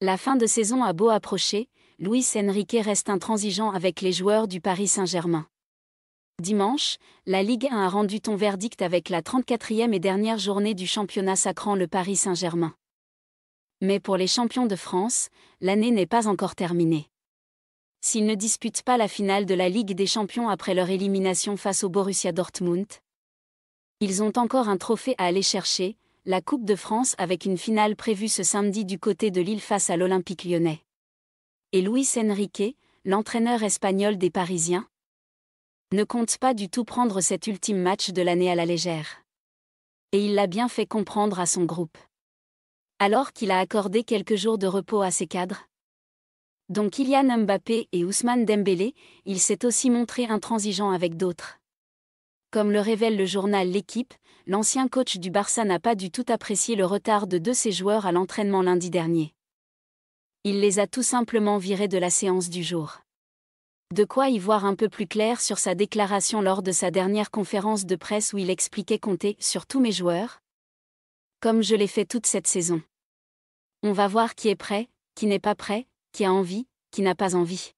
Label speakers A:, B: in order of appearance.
A: La fin de saison a beau approcher, Luis Enrique reste intransigeant avec les joueurs du Paris Saint-Germain. Dimanche, la Ligue 1 a rendu ton verdict avec la 34e et dernière journée du championnat sacrant le Paris Saint-Germain. Mais pour les champions de France, l'année n'est pas encore terminée. S'ils ne disputent pas la finale de la Ligue des champions après leur élimination face au Borussia Dortmund, ils ont encore un trophée à aller chercher, la Coupe de France avec une finale prévue ce samedi du côté de Lille face à l'Olympique lyonnais. Et Luis Enrique, l'entraîneur espagnol des Parisiens, ne compte pas du tout prendre cet ultime match de l'année à la légère. Et il l'a bien fait comprendre à son groupe. Alors qu'il a accordé quelques jours de repos à ses cadres. Donc Kylian Mbappé et Ousmane Dembélé, il s'est aussi montré intransigeant avec d'autres. Comme le révèle le journal L'équipe, l'ancien coach du Barça n'a pas du tout apprécié le retard de deux ses joueurs à l'entraînement lundi dernier. Il les a tout simplement virés de la séance du jour. De quoi y voir un peu plus clair sur sa déclaration lors de sa dernière conférence de presse où il expliquait compter sur tous mes joueurs Comme je l'ai fait toute cette saison. On va voir qui est prêt, qui n'est pas prêt, qui a envie, qui n'a pas envie.